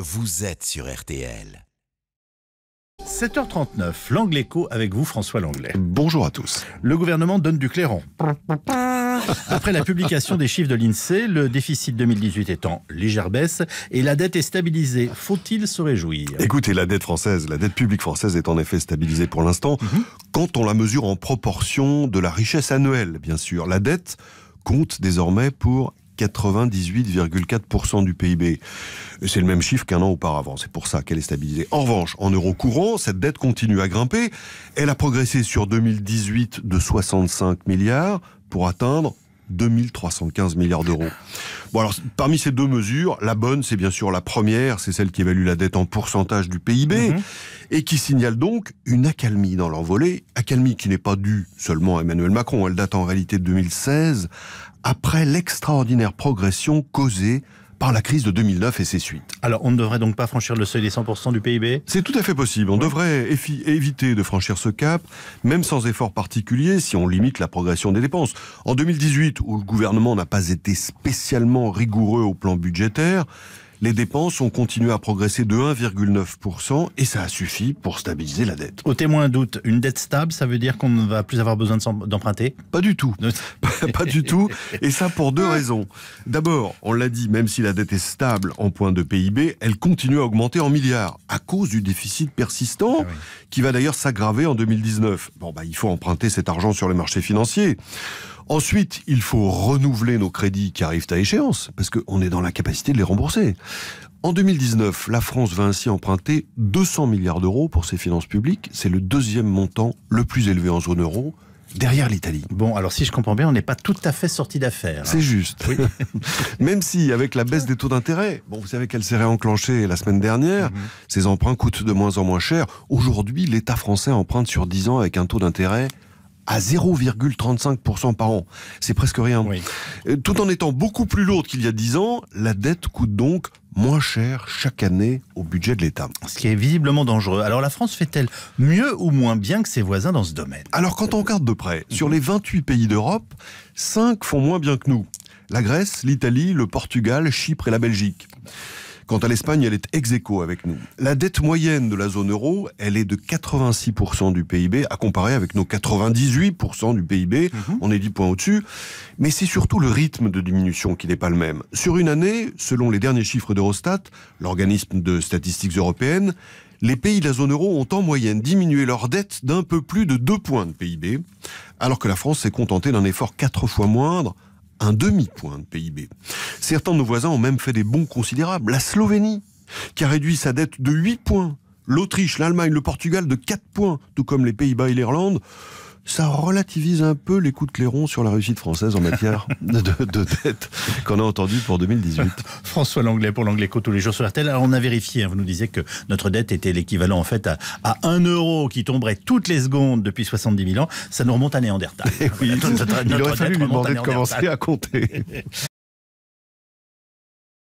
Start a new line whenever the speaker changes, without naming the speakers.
Vous êtes sur RTL. 7h39, l'angle avec vous François Langlais. Bonjour à tous. Le gouvernement donne du clairon. Après la publication des chiffres de l'INSEE, le déficit 2018 est en légère baisse et la dette est stabilisée. Faut-il se réjouir
Écoutez, la dette française, la dette publique française est en effet stabilisée pour l'instant mhm. quand on la mesure en proportion de la richesse annuelle, bien sûr. La dette compte désormais pour 98,4% du PIB. C'est le même chiffre qu'un an auparavant. C'est pour ça qu'elle est stabilisée. En revanche, en euros courants, cette dette continue à grimper. Elle a progressé sur 2018 de 65 milliards pour atteindre 2315 milliards d'euros. Bon, alors, parmi ces deux mesures, la bonne, c'est bien sûr la première, c'est celle qui évalue la dette en pourcentage du PIB, mhm. et qui signale donc une accalmie dans l'envolée, accalmie qui n'est pas due seulement à Emmanuel Macron, elle date en réalité de 2016, après l'extraordinaire progression causée par la crise de 2009 et ses suites. Alors on ne devrait donc pas franchir le seuil des 100% du PIB C'est tout à fait possible. On devrait éviter de franchir ce cap, même sans effort particulier si on limite la progression des dépenses. En 2018, où le gouvernement n'a pas été spécialement rigoureux au plan budgétaire, les dépenses ont continué à progresser de 1,9% et ça a suffi pour stabiliser la dette. Au témoin
doute, une dette stable, ça veut dire qu'on ne va plus avoir besoin d'emprunter Pas du tout. pas, du tout.
Et ça pour deux raisons. D'abord, on l'a dit, même si la dette est stable en point de PIB, elle continue à augmenter en milliards à cause du déficit persistant ah qui va d'ailleurs s'aggraver en 2019. Bon, bah, il faut emprunter cet argent sur les marchés financiers. Ensuite, il faut renouveler nos crédits qui arrivent à échéance, parce qu'on est dans la capacité de les rembourser. En 2019, la France va ainsi emprunter 200 milliards d'euros pour ses finances publiques. C'est le deuxième montant le plus élevé en zone euro, derrière l'Italie. Bon, alors si je comprends bien, on n'est pas tout à fait sorti d'affaire. C'est juste. Même si, avec la baisse des taux d'intérêt, bon, vous savez qu'elle s'est réenclenchée la semaine dernière, mhm. ces emprunts coûtent de moins en moins cher. Aujourd'hui, l'État français emprunte sur 10 ans avec un taux d'intérêt à 0,35% par an. C'est presque rien. Euh, tout en étant beaucoup plus lourde qu'il y a 10 ans, la dette coûte donc moins cher chaque année au budget de l'État. Ce qui est visiblement dangereux. Alors la France fait-elle mieux ou moins bien que ses voisins dans ce domaine Alors quand on regarde de près, sur les 28 pays d'Europe, 5 font moins bien que nous. La Grèce, l'Italie, le Portugal, Chypre et la Belgique. Quant à l'Espagne, elle est ex aequo avec nous. La dette moyenne de la zone euro, elle est de 86% du PIB, à comparer avec nos 98% du PIB. Mhm. On est 10 points au-dessus. Mais c'est surtout le rythme de diminution qui n'est pas le même. Sur une année, selon les derniers chiffres d'Eurostat, l'organisme de statistiques européennes, les pays de la zone euro ont en moyenne diminué leur dette d'un peu plus de 2 points de PIB, alors que la France s'est contentée d'un effort 4 fois moindre, un demi-point de PIB. Certains de nos voisins ont même fait des bons considérables. La Slovénie, qui a réduit sa dette de 8 points, l'Autriche, l'Allemagne, le Portugal de 4 points, tout comme les Pays-Bas et l'Irlande ça relativise un peu les coups de clairon sur la réussite française en matière de, de dette qu'on a entendu pour 2018. François Langlais pour l'Anglais tous les jours sur RTL.
Alors on a vérifié, hein. vous nous disiez que notre dette était l'équivalent en fait à, à 1 euro qui tomberait toutes les secondes depuis 70 000 ans. Ça nous remonte à Néandertal. il aurait fallu lui demander de commencer à compter.